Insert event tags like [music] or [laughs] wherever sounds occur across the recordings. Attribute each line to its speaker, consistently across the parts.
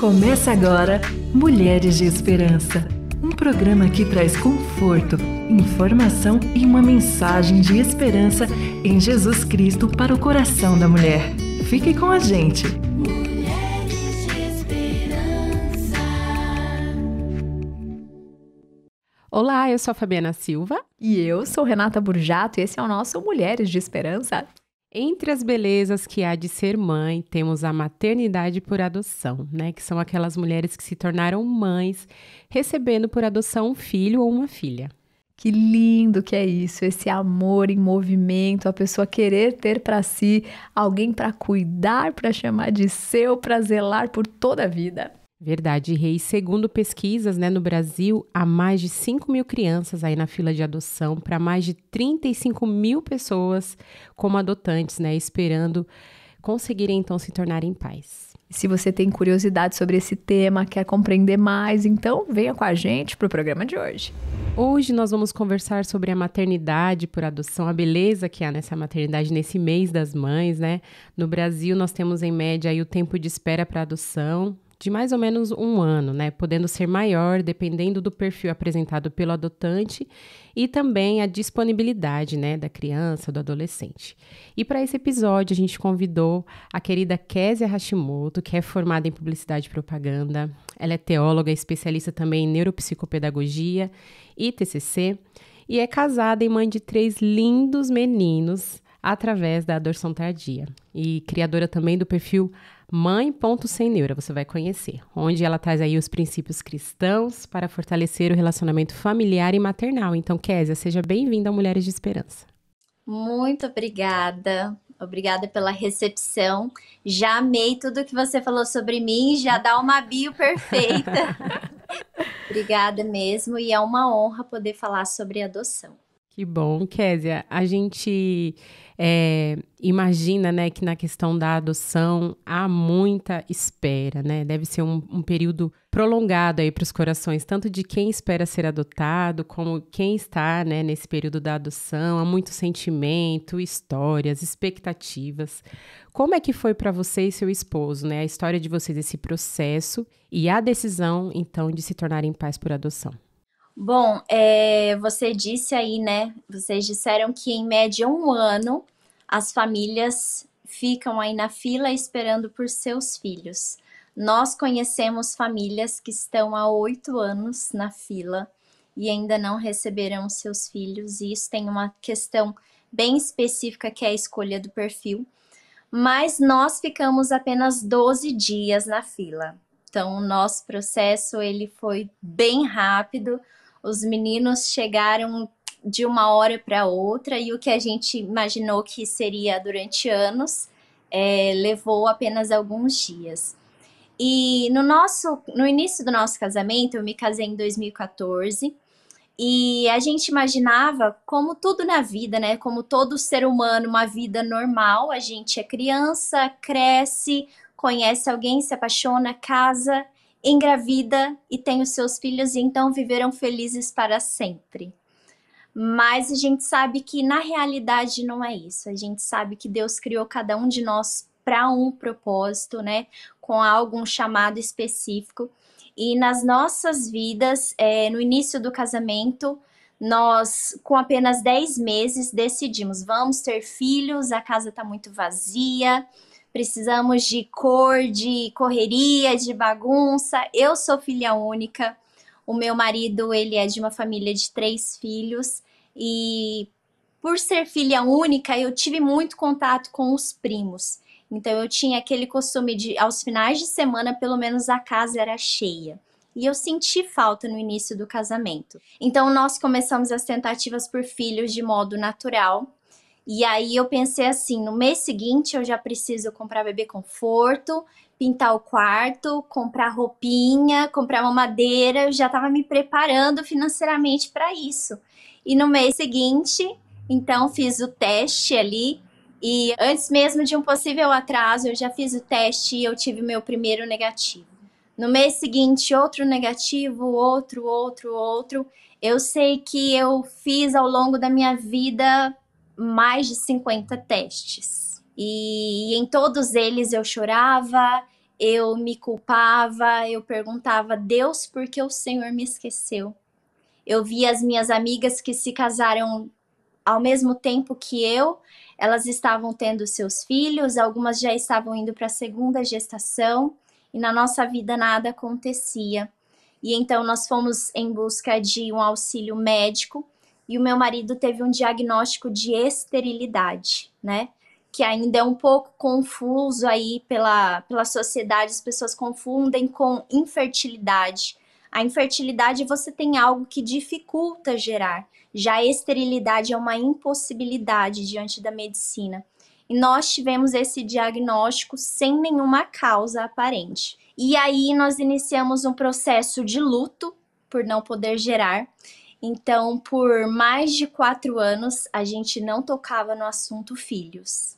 Speaker 1: Começa agora Mulheres de Esperança, um programa que traz conforto, informação e uma mensagem de esperança em Jesus Cristo para o coração da mulher. Fique com a gente! Mulheres de Esperança. Olá, eu sou a Fabiana Silva. E eu sou Renata Burjato e esse é o nosso Mulheres de Esperança entre as belezas que há de ser mãe, temos a maternidade por adoção, né? Que são aquelas mulheres que se tornaram mães, recebendo por adoção um filho ou uma filha.
Speaker 2: Que lindo que é isso, esse
Speaker 1: amor
Speaker 2: em movimento, a pessoa querer ter para si alguém para cuidar, para chamar de seu, para zelar por toda a vida.
Speaker 1: Verdade, Rei. Segundo pesquisas, né, no Brasil, há mais de 5 mil crianças aí na fila de adoção para mais de 35 mil pessoas como adotantes, né, esperando conseguirem então se tornarem pais.
Speaker 2: Se você tem curiosidade sobre esse tema, quer compreender mais, então venha
Speaker 1: com a gente para o programa de hoje. Hoje nós vamos conversar sobre a maternidade por adoção, a beleza que há nessa maternidade nesse mês das mães, né? No Brasil nós temos em média aí o tempo de espera para adoção, de mais ou menos um ano, né? Podendo ser maior dependendo do perfil apresentado pelo adotante e também a disponibilidade, né, da criança, do adolescente. E para esse episódio a gente convidou a querida Kézia Hashimoto, que é formada em publicidade e propaganda. Ela é teóloga, especialista também em neuropsicopedagogia e TCC e é casada e mãe de três lindos meninos através da adoção tardia e criadora também do perfil Mãe.semneura, você vai conhecer, onde ela traz aí os princípios cristãos para fortalecer o relacionamento familiar e maternal. Então, Késia, seja bem-vinda a Mulheres de Esperança.
Speaker 3: Muito obrigada. Obrigada pela recepção. Já amei tudo que você falou sobre mim, já dá uma bio perfeita. [laughs] obrigada mesmo, e é uma honra poder falar sobre adoção.
Speaker 1: Que bom, Késia. A gente é, imagina né, que na questão da adoção há muita espera, né? Deve ser um, um período prolongado aí para os corações, tanto de quem espera ser adotado, como quem está né, nesse período da adoção. Há muito sentimento, histórias, expectativas. Como é que foi para você e seu esposo, né? A história de vocês, esse processo e a decisão, então, de se tornarem pais por adoção?
Speaker 3: Bom, é, você disse aí, né? Vocês disseram que em média um ano as famílias ficam aí na fila esperando por seus filhos. Nós conhecemos famílias que estão há oito anos na fila e ainda não receberam seus filhos, e isso tem uma questão bem específica que é a escolha do perfil. Mas nós ficamos apenas 12 dias na fila. Então, o nosso processo ele foi bem rápido os meninos chegaram de uma hora para outra e o que a gente imaginou que seria durante anos é, levou apenas alguns dias. E no nosso, no início do nosso casamento, eu me casei em 2014 e a gente imaginava como tudo na vida, né? Como todo ser humano, uma vida normal, a gente é criança, cresce, conhece alguém, se apaixona, casa engravida e tem os seus filhos e então viveram felizes para sempre. Mas a gente sabe que na realidade não é isso. A gente sabe que Deus criou cada um de nós para um propósito, né? Com algum chamado específico. E nas nossas vidas, é, no início do casamento, nós, com apenas 10 meses, decidimos: vamos ter filhos, a casa está muito vazia, precisamos de cor, de correria, de bagunça. Eu sou filha única. O meu marido, ele é de uma família de três filhos e por ser filha única, eu tive muito contato com os primos. Então eu tinha aquele costume de aos finais de semana, pelo menos a casa era cheia. E eu senti falta no início do casamento. Então nós começamos as tentativas por filhos de modo natural, e aí eu pensei assim, no mês seguinte eu já preciso comprar bebê conforto, pintar o quarto, comprar roupinha, comprar uma madeira, eu já estava me preparando financeiramente para isso. E no mês seguinte, então fiz o teste ali e antes mesmo de um possível atraso, eu já fiz o teste e eu tive meu primeiro negativo. No mês seguinte, outro negativo, outro, outro, outro. Eu sei que eu fiz ao longo da minha vida mais de 50 testes. E, e em todos eles eu chorava, eu me culpava, eu perguntava, Deus, por que o Senhor me esqueceu? Eu vi as minhas amigas que se casaram ao mesmo tempo que eu, elas estavam tendo seus filhos, algumas já estavam indo para a segunda gestação, e na nossa vida nada acontecia. E então nós fomos em busca de um auxílio médico e o meu marido teve um diagnóstico de esterilidade, né? Que ainda é um pouco confuso aí pela, pela sociedade, as pessoas confundem com infertilidade. A infertilidade você tem algo que dificulta gerar, já a esterilidade é uma impossibilidade diante da medicina. E nós tivemos esse diagnóstico sem nenhuma causa aparente. E aí nós iniciamos um processo de luto por não poder gerar. Então, por mais de quatro anos, a gente não tocava no assunto filhos.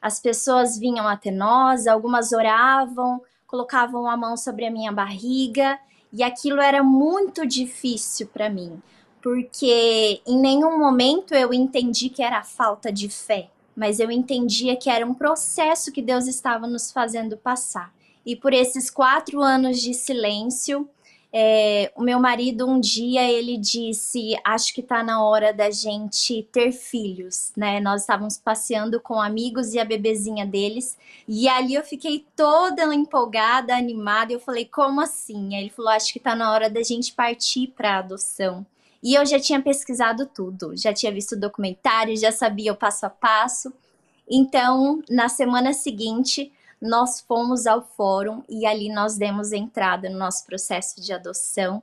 Speaker 3: As pessoas vinham até nós, algumas oravam, colocavam a mão sobre a minha barriga, e aquilo era muito difícil para mim, porque em nenhum momento eu entendi que era falta de fé, mas eu entendia que era um processo que Deus estava nos fazendo passar. E por esses quatro anos de silêncio, é, o meu marido um dia ele disse, acho que está na hora da gente ter filhos, né? Nós estávamos passeando com amigos e a bebezinha deles e ali eu fiquei toda empolgada, animada. E eu falei, como assim? Aí ele falou, acho que está na hora da gente partir para adoção. E eu já tinha pesquisado tudo, já tinha visto documentários, já sabia o passo a passo. Então, na semana seguinte, nós fomos ao fórum e ali nós demos entrada no nosso processo de adoção.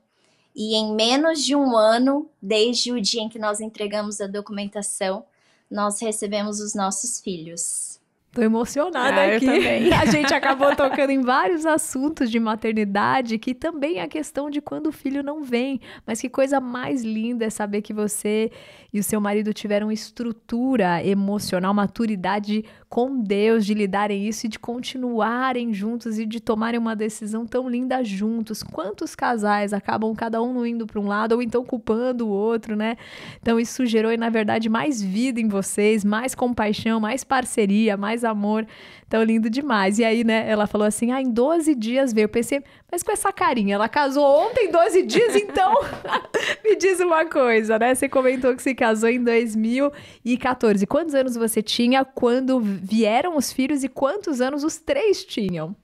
Speaker 3: E em menos de um ano, desde o dia em que nós entregamos a documentação,
Speaker 2: nós recebemos os nossos filhos. Tô emocionada ah, aqui. [laughs] a gente acabou tocando em vários assuntos de maternidade, que também é a questão de quando o filho não vem. Mas que coisa mais linda é saber que você e o seu marido tiveram estrutura emocional, maturidade com Deus de lidarem isso e de continuarem juntos e de tomarem uma decisão tão linda juntos. Quantos casais acabam cada um indo para um lado ou então culpando o outro, né? Então isso gerou, na verdade, mais vida em vocês, mais compaixão, mais parceria, mais amor. Tão lindo demais. E aí, né, ela falou assim: "Ah, em 12 dias veio". Eu pensei: "Mas com essa carinha, ela casou ontem 12 dias, então [laughs] me diz uma coisa, né? Você comentou que se casou em 2014. Quantos anos você tinha quando vieram os filhos e quantos anos os três tinham?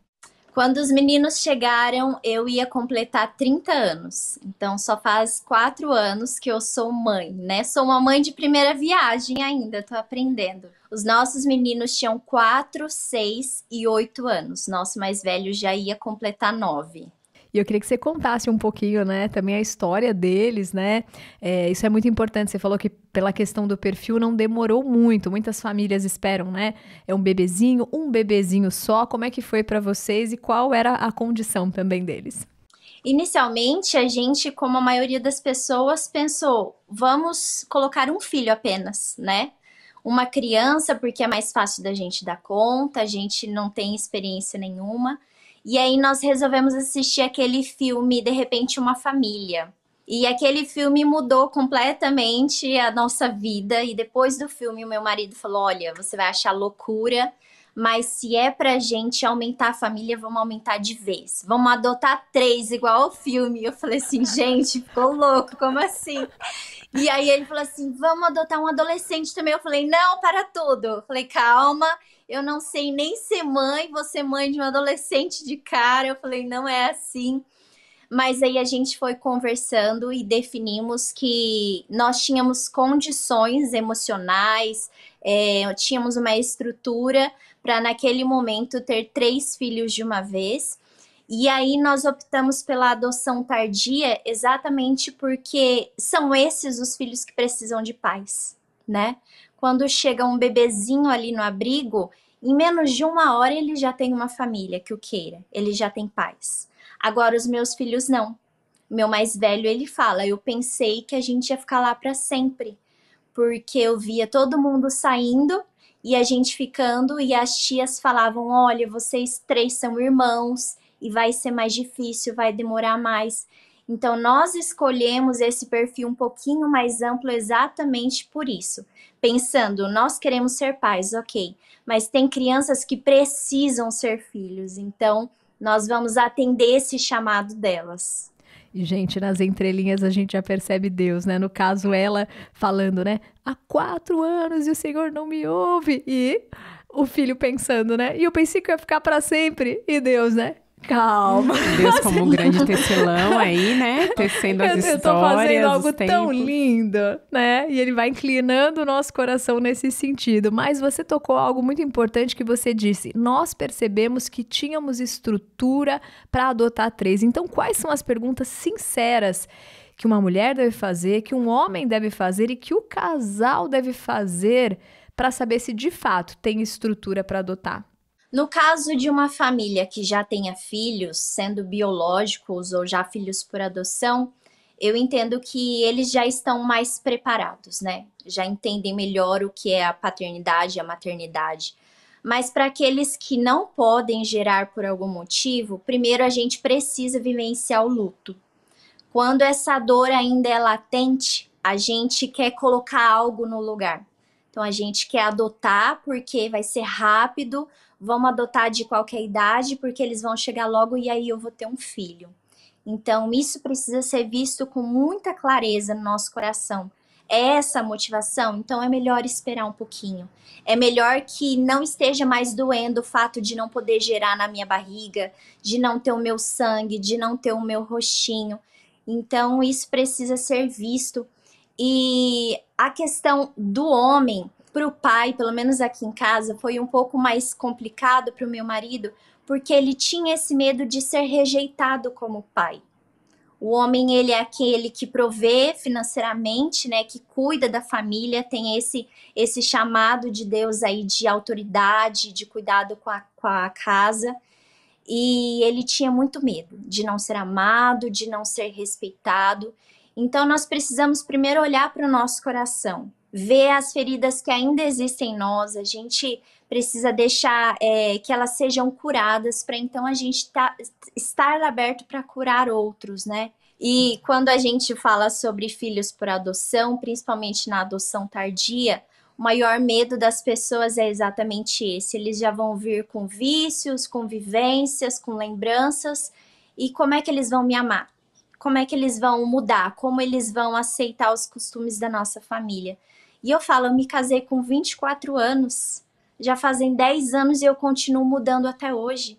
Speaker 3: Quando os meninos chegaram, eu ia completar 30 anos. Então, só faz quatro anos que eu sou mãe, né? Sou uma mãe de primeira viagem ainda, tô aprendendo. Os nossos meninos tinham 4, 6 e 8 anos. Nosso mais velho já ia completar 9.
Speaker 2: E eu queria que você contasse um pouquinho, né, também a história deles, né? É, isso é muito importante. Você falou que pela questão do perfil não demorou muito. Muitas famílias esperam, né? É um bebezinho, um bebezinho só. Como é que foi para vocês e qual era a condição também deles? Inicialmente, a gente,
Speaker 3: como a maioria das pessoas, pensou: vamos colocar um filho apenas, né? Uma criança, porque é mais fácil da gente dar conta, a gente não tem experiência nenhuma. E aí nós resolvemos assistir aquele filme De repente uma família. E aquele filme mudou completamente a nossa vida. E depois do filme, o meu marido falou: Olha, você vai achar loucura, mas se é pra gente aumentar a família, vamos aumentar de vez. Vamos adotar três, igual ao filme. Eu falei assim, [laughs] gente, ficou louco, como assim? E aí ele falou assim: vamos adotar um adolescente também. Eu falei, não, para tudo. Eu falei, calma eu não sei nem ser mãe, você mãe de um adolescente de cara. Eu falei, não é assim. Mas aí a gente foi conversando e definimos que nós tínhamos condições emocionais, é, tínhamos uma estrutura para naquele momento ter três filhos de uma vez. E aí nós optamos pela adoção tardia exatamente porque são esses os filhos que precisam de pais, né? Quando chega um bebezinho ali no abrigo, em menos de uma hora ele já tem uma família que o queira, ele já tem paz. Agora os meus filhos não. Meu mais velho ele fala, eu pensei que a gente ia ficar lá para sempre, porque eu via todo mundo saindo e a gente ficando e as tias falavam, olha, vocês três são irmãos e vai ser mais difícil, vai demorar mais. Então, nós escolhemos esse perfil um pouquinho mais amplo exatamente por isso. Pensando, nós queremos ser pais, ok, mas tem crianças que precisam ser filhos, então nós vamos atender esse chamado delas.
Speaker 2: E, gente, nas entrelinhas a gente já percebe Deus, né? No caso, ela falando, né? Há quatro anos e o Senhor não me ouve. E o filho pensando, né? E eu pensei que ia ficar para sempre. E Deus, né? Calma. Deus como um [laughs] grande
Speaker 1: tecelão aí, né? Tecendo as histórias. Eu tô fazendo algo tão
Speaker 2: lindo, né? E ele vai inclinando o nosso coração nesse sentido. Mas você tocou algo muito importante que você disse. Nós percebemos que tínhamos estrutura para adotar três. Então, quais são as perguntas sinceras que uma mulher deve fazer, que um homem deve fazer e que o casal deve fazer para saber se de fato tem estrutura para adotar? No caso de uma família
Speaker 3: que já tenha filhos, sendo biológicos ou já filhos por adoção, eu entendo que eles já estão mais preparados, né? Já entendem melhor o que é a paternidade e a maternidade. Mas para aqueles que não podem gerar por algum motivo, primeiro a gente precisa vivenciar o luto. Quando essa dor ainda é latente, a gente quer colocar algo no lugar. Então a gente quer adotar porque vai ser rápido, vamos adotar de qualquer idade, porque eles vão chegar logo e aí eu vou ter um filho. Então, isso precisa ser visto com muita clareza no nosso coração. É essa a motivação? Então, é melhor esperar um pouquinho. É melhor que não esteja mais doendo o fato de não poder gerar na minha barriga, de não ter o meu sangue, de não ter o meu rostinho. Então, isso precisa ser visto. E a questão do homem, para o pai, pelo menos aqui em casa, foi um pouco mais complicado para o meu marido, porque ele tinha esse medo de ser rejeitado como pai. O homem, ele é aquele que provê financeiramente, né, que cuida da família, tem esse esse chamado de Deus aí de autoridade, de cuidado com a, com a casa. E ele tinha muito medo de não ser amado, de não ser respeitado. Então nós precisamos primeiro olhar para o nosso coração, ver as feridas que ainda existem em nós, a gente precisa deixar é, que elas sejam curadas para então a gente tá, estar aberto para curar outros, né? E quando a gente fala sobre filhos por adoção, principalmente na adoção tardia, o maior medo das pessoas é exatamente esse. Eles já vão vir com vícios, com vivências, com lembranças. E como é que eles vão me amar? como é que eles vão mudar, como eles vão aceitar os costumes da nossa família. E eu falo, eu me casei com 24 anos, já fazem 10 anos e eu continuo mudando até hoje.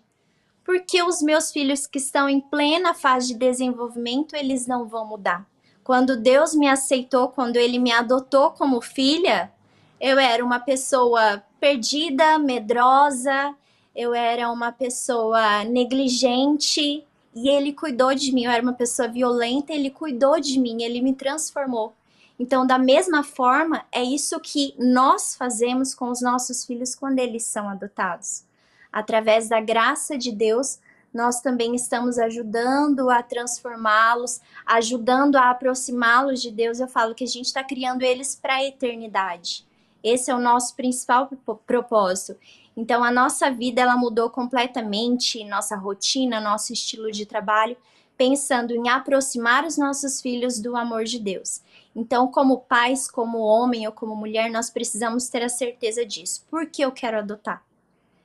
Speaker 3: Porque os meus filhos que estão em plena fase de desenvolvimento, eles não vão mudar. Quando Deus me aceitou, quando ele me adotou como filha, eu era uma pessoa perdida, medrosa, eu era uma pessoa negligente, e ele cuidou de mim. Eu era uma pessoa violenta, ele cuidou de mim, ele me transformou. Então, da mesma forma, é isso que nós fazemos com os nossos filhos quando eles são adotados. Através da graça de Deus, nós também estamos ajudando a transformá-los, ajudando a aproximá-los de Deus. Eu falo que a gente está criando eles para a eternidade. Esse é o nosso principal propósito. Então a nossa vida ela mudou completamente, nossa rotina, nosso estilo de trabalho, pensando em aproximar os nossos filhos do amor de Deus. Então, como pais, como homem ou como mulher, nós precisamos ter a certeza disso. Por que eu quero adotar?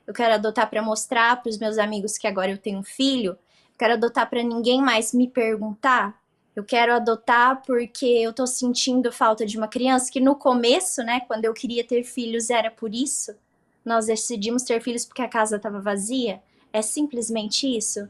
Speaker 3: Eu quero adotar para mostrar para os meus amigos que agora eu tenho um filho? Eu quero adotar para ninguém mais me perguntar? eu quero adotar porque eu tô sentindo falta de uma criança, que no começo, né, quando eu queria ter filhos, era por isso. Nós decidimos ter filhos porque a casa estava vazia. É simplesmente isso.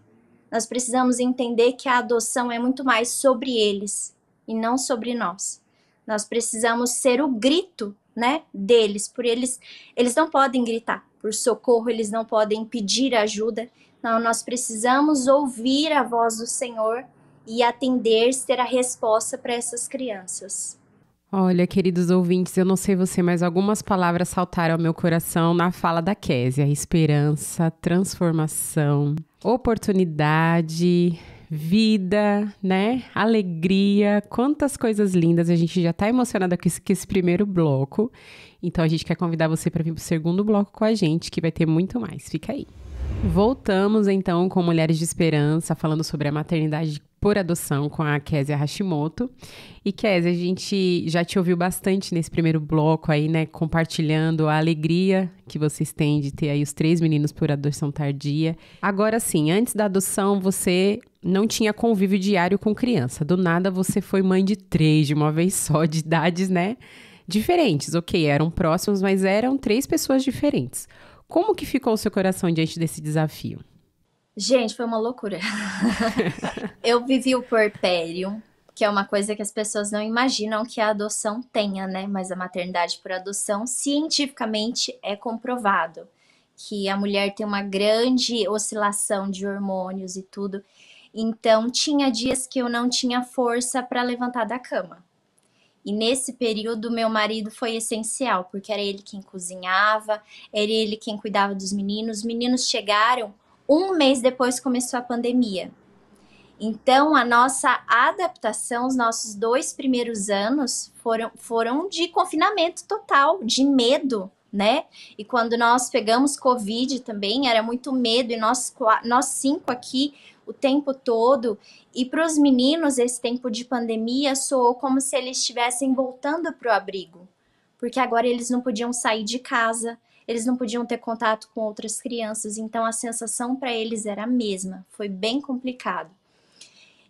Speaker 3: Nós precisamos entender que a adoção é muito mais sobre eles e não sobre nós. Nós precisamos ser o grito, né, deles, por eles, eles não podem gritar por socorro, eles não podem pedir ajuda. Não, nós precisamos ouvir a voz do Senhor e atender ser a resposta para essas crianças.
Speaker 1: Olha, queridos ouvintes, eu não sei você, mas algumas palavras saltaram ao meu coração na fala da Késia: esperança, transformação, oportunidade, vida, né? Alegria. Quantas coisas lindas. A gente já está emocionada com esse, com esse primeiro bloco. Então a gente quer convidar você para vir para o segundo bloco com a gente, que vai ter muito mais. Fica aí. Voltamos então com Mulheres de Esperança, falando sobre a maternidade por adoção com a Kézia Hashimoto. E Kézia, a gente já te ouviu bastante nesse primeiro bloco aí, né? Compartilhando a alegria que vocês têm de ter aí os três meninos por adoção tardia. Agora sim, antes da adoção, você não tinha convívio diário com criança. Do nada você foi mãe de três de uma vez só, de idades, né? Diferentes, ok, eram próximos, mas eram três pessoas diferentes. Como que ficou o seu coração diante desse desafio?
Speaker 3: Gente, foi uma loucura. [laughs] eu vivi o porpério, que é uma coisa que as pessoas não imaginam que a adoção tenha, né? Mas a maternidade por adoção cientificamente é comprovado que a mulher tem uma grande oscilação de hormônios e tudo. Então, tinha dias que eu não tinha força para levantar da cama. E nesse período, meu marido foi essencial, porque era ele quem cozinhava, era ele quem cuidava dos meninos. Os meninos chegaram um mês depois começou a pandemia. Então, a nossa adaptação, os nossos dois primeiros anos foram, foram de confinamento total, de medo, né? E quando nós pegamos Covid também, era muito medo, e nós, nós cinco aqui o tempo todo. E para os meninos, esse tempo de pandemia soou como se eles estivessem voltando para o abrigo, porque agora eles não podiam sair de casa, eles não podiam ter contato com outras crianças, então a sensação para eles era a mesma, foi bem complicado.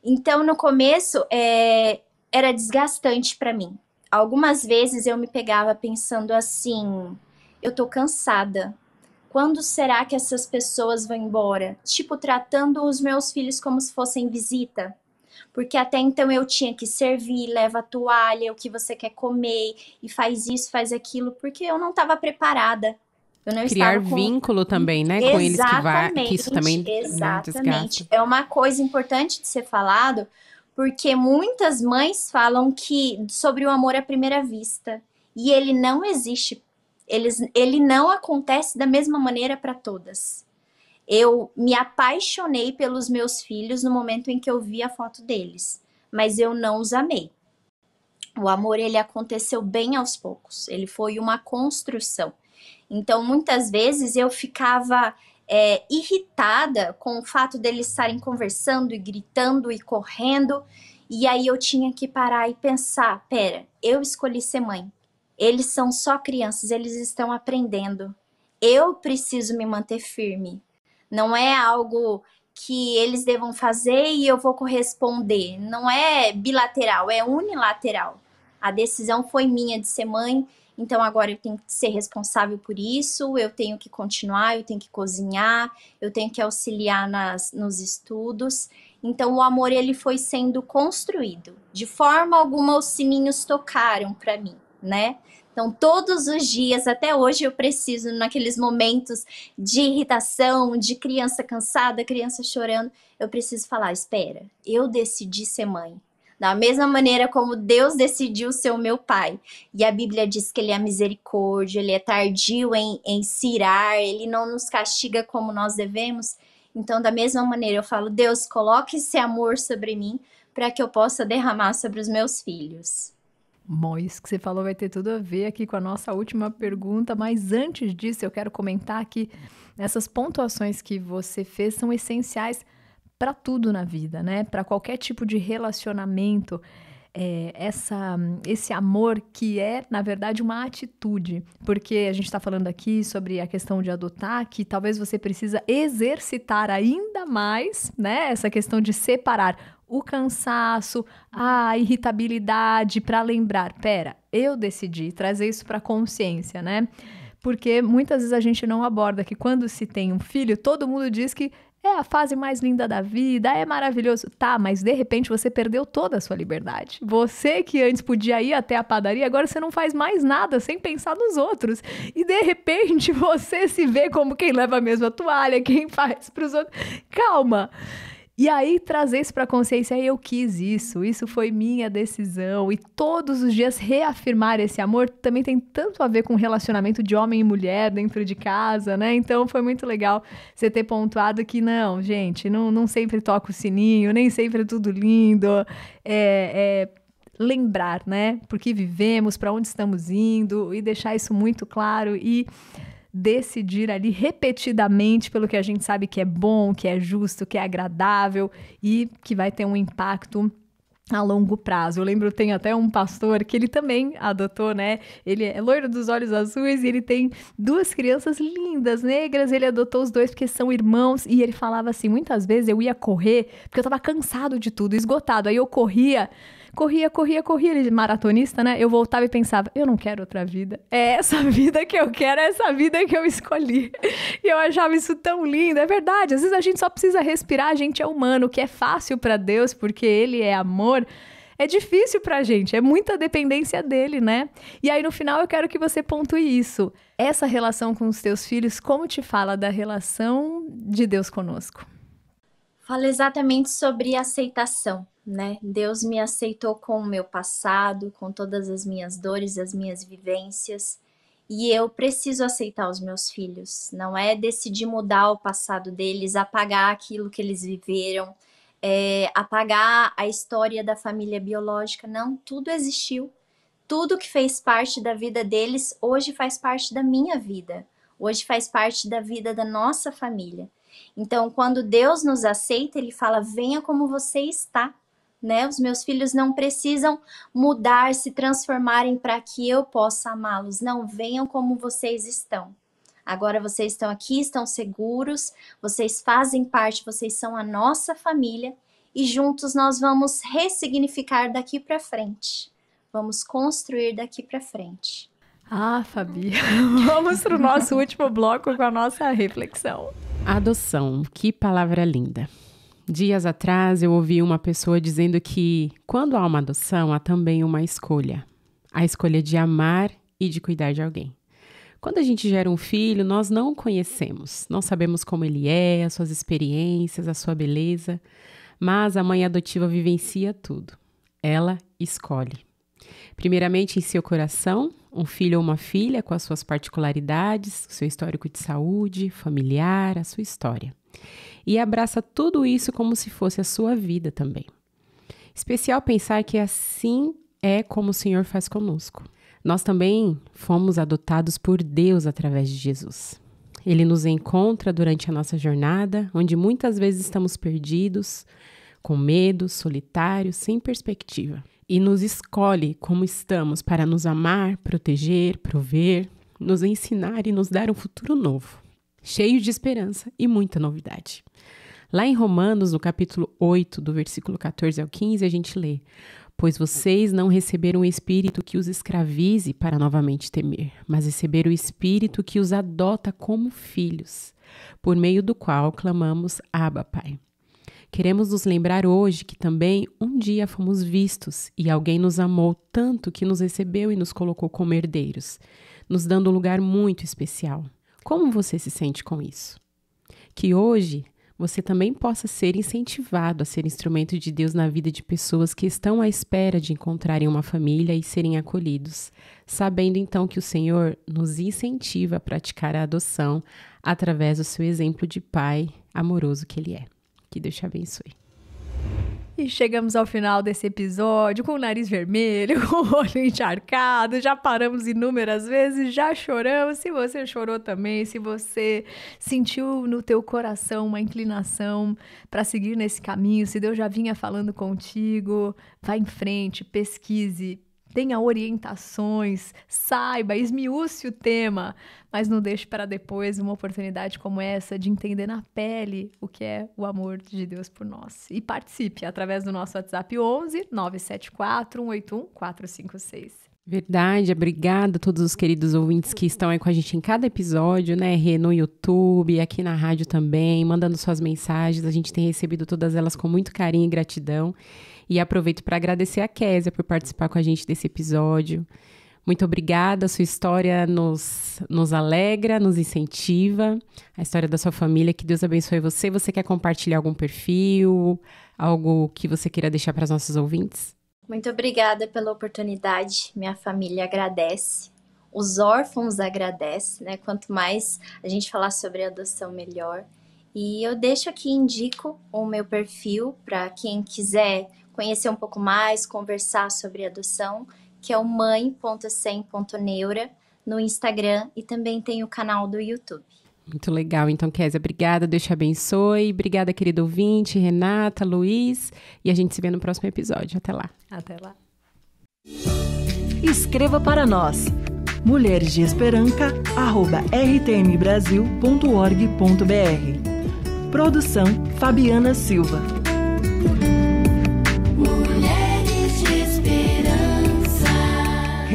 Speaker 3: Então, no começo, é, era desgastante para mim. Algumas vezes eu me pegava pensando assim: eu tô cansada. Quando será que essas pessoas vão embora? Tipo, tratando os meus filhos como se fossem visita. Porque até então eu tinha que servir, leva a toalha, o que você quer comer, e faz isso, faz aquilo, porque eu não estava preparada Criar vínculo
Speaker 1: também, né? Exatamente, com eles que, vai, que isso também Exatamente.
Speaker 3: é uma coisa importante de ser falado, porque muitas mães falam que sobre o amor à primeira vista e ele não existe. eles, ele não acontece da mesma maneira para todas. Eu me apaixonei pelos meus filhos no momento em que eu vi a foto deles, mas eu não os amei. O amor ele aconteceu bem aos poucos. Ele foi uma construção. Então, muitas vezes eu ficava é, irritada com o fato deles estarem conversando e gritando e correndo. E aí eu tinha que parar e pensar: pera, eu escolhi ser mãe. Eles são só crianças, eles estão aprendendo. Eu preciso me manter firme. Não é algo que eles devam fazer e eu vou corresponder. Não é bilateral, é unilateral. A decisão foi minha de ser mãe então agora eu tenho que ser responsável por isso, eu tenho que continuar, eu tenho que cozinhar, eu tenho que auxiliar nas, nos estudos. Então o amor ele foi sendo construído. De forma alguma os sininhos tocaram para mim, né? Então, todos os dias, até hoje, eu preciso, naqueles momentos de irritação, de criança cansada, criança chorando, eu preciso falar: espera, eu decidi ser mãe da mesma maneira como Deus decidiu ser o meu pai. E a Bíblia diz que ele é misericórdia, ele é tardio em, em cirar, ele não nos castiga como nós devemos. Então, da mesma maneira, eu falo: Deus, coloque esse amor sobre mim para que eu possa derramar
Speaker 2: sobre os meus filhos. Bom, isso que você falou vai ter tudo a ver aqui com a nossa última pergunta, mas antes disso eu quero comentar que essas pontuações que você fez são essenciais para tudo na vida, né? Para qualquer tipo de relacionamento. É, essa, esse amor que é, na verdade, uma atitude. Porque a gente está falando aqui sobre a questão de adotar, que talvez você precisa exercitar ainda mais, né? Essa questão de separar o cansaço, a irritabilidade, para lembrar, pera, eu decidi trazer isso para consciência, né? Porque muitas vezes a gente não aborda que quando se tem um filho, todo mundo diz que é a fase mais linda da vida, é maravilhoso. Tá, mas de repente você perdeu toda a sua liberdade. Você que antes podia ir até a padaria, agora você não faz mais nada sem pensar nos outros. E de repente [laughs] você se vê como quem leva a mesma toalha, quem faz para os outros. Calma! E aí, trazer isso para a consciência, eu quis isso, isso foi minha decisão. E todos os dias reafirmar esse amor também tem tanto a ver com o relacionamento de homem e mulher dentro de casa, né? Então foi muito legal você ter pontuado que, não, gente, não, não sempre toca o sininho, nem sempre é tudo lindo. é, é lembrar, né? Por que vivemos, para onde estamos indo e deixar isso muito claro e decidir ali repetidamente pelo que a gente sabe que é bom, que é justo, que é agradável e que vai ter um impacto a longo prazo. Eu lembro, tem até um pastor que ele também adotou, né? Ele é loiro dos olhos azuis e ele tem duas crianças lindas, negras. Ele adotou os dois porque são irmãos e ele falava assim: muitas vezes eu ia correr porque eu tava cansado de tudo, esgotado. Aí eu corria corria, corria, corria, ele maratonista, né? Eu voltava e pensava, eu não quero outra vida. É essa [laughs] vida que eu quero, é essa vida que eu escolhi. E eu achava isso tão lindo, é verdade. Às vezes a gente só precisa respirar, a gente é humano, o que é fácil para Deus, porque ele é amor é difícil pra gente, é muita dependência dele, né? E aí no final eu quero que você pontue isso. Essa relação com os teus filhos, como te fala da relação de Deus conosco?
Speaker 3: fala exatamente sobre aceitação, né? Deus me aceitou com o meu passado, com todas as minhas dores, as minhas vivências, e eu preciso aceitar os meus filhos. Não é decidir mudar o passado deles, apagar aquilo que eles viveram, é, apagar a história da família biológica. Não, tudo existiu. Tudo que fez parte da vida deles hoje faz parte da minha vida. Hoje faz parte da vida da nossa família. Então, quando Deus nos aceita, ele fala: venha como você está. Né? Os meus filhos não precisam mudar, se transformarem para que eu possa amá-los. Não, venham como vocês estão. Agora vocês estão aqui, estão seguros, vocês fazem parte, vocês são a nossa família e juntos nós vamos ressignificar daqui para frente. Vamos construir daqui para frente.
Speaker 2: Ah, Fabi, [laughs] vamos para o nosso último bloco com a nossa reflexão.
Speaker 1: Adoção, que palavra linda. Dias atrás eu ouvi uma pessoa dizendo que quando há uma adoção, há também uma escolha. A escolha de amar e de cuidar de alguém. Quando a gente gera um filho, nós não o conhecemos, não sabemos como ele é, as suas experiências, a sua beleza, mas a mãe adotiva vivencia tudo. Ela escolhe. Primeiramente, em seu coração, um filho ou uma filha com as suas particularidades, seu histórico de saúde, familiar, a sua história. E abraça tudo isso como se fosse a sua vida também. Especial pensar que assim é como o Senhor faz conosco. Nós também fomos adotados por Deus através de Jesus. Ele nos encontra durante a nossa jornada, onde muitas vezes estamos perdidos, com medo, solitários, sem perspectiva e nos escolhe como estamos para nos amar, proteger, prover, nos ensinar e nos dar um futuro novo, cheio de esperança e muita novidade. Lá em Romanos, no capítulo 8, do versículo 14 ao 15, a gente lê: Pois vocês não receberam o Espírito que os escravize para novamente temer, mas receberam o Espírito que os adota como filhos, por meio do qual clamamos Abba, Pai. Queremos nos lembrar hoje que também um dia fomos vistos e alguém nos amou tanto que nos recebeu e nos colocou como herdeiros, nos dando um lugar muito especial. Como você se sente com isso? Que hoje você também possa ser incentivado a ser instrumento de Deus na vida de pessoas que estão à espera de encontrarem uma família e serem acolhidos, sabendo então que o Senhor nos incentiva a praticar a adoção através do seu exemplo de pai amoroso que Ele é. Que Deus te abençoe.
Speaker 2: E chegamos ao final desse episódio com o nariz vermelho, [laughs] com o olho encharcado. Já paramos inúmeras vezes, já choramos. Se você chorou também, se você sentiu no teu coração uma inclinação para seguir nesse caminho, se Deus já vinha falando contigo, vá em frente, pesquise, tenha orientações, saiba, esmiúce o tema, mas não deixe para depois uma oportunidade como essa de entender na pele o que é o amor de Deus por nós. E participe através do nosso WhatsApp 11 974 181 456.
Speaker 1: Verdade, obrigada a todos os queridos ouvintes que estão aí com a gente em cada episódio, né? Rê no YouTube, aqui na rádio também, mandando suas mensagens. A gente tem recebido todas elas com muito carinho e gratidão. E aproveito para agradecer a Késia por participar com a gente desse episódio. Muito obrigada, sua história nos, nos alegra, nos incentiva. A história da sua família, que Deus abençoe você. Você quer compartilhar algum perfil, algo que você queira deixar para os nossos ouvintes?
Speaker 3: Muito obrigada pela oportunidade. Minha família agradece. Os órfãos agradecem, né? Quanto mais a gente falar sobre adoção, melhor. E eu deixo aqui, indico o meu perfil para quem quiser conhecer um pouco mais, conversar sobre adoção, que é o mãe.sem.neura no Instagram e também tem o canal do YouTube.
Speaker 1: Muito legal. Então, Kézia, obrigada, Deus te abençoe. Obrigada, querido ouvinte, Renata, Luiz. E a gente se vê no próximo episódio. Até lá. Até lá. Escreva para nós. Mulheres de Esperança, arroba rtmbrasil.org.br Produção Fabiana Silva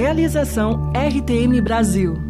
Speaker 1: realização RTM Brasil.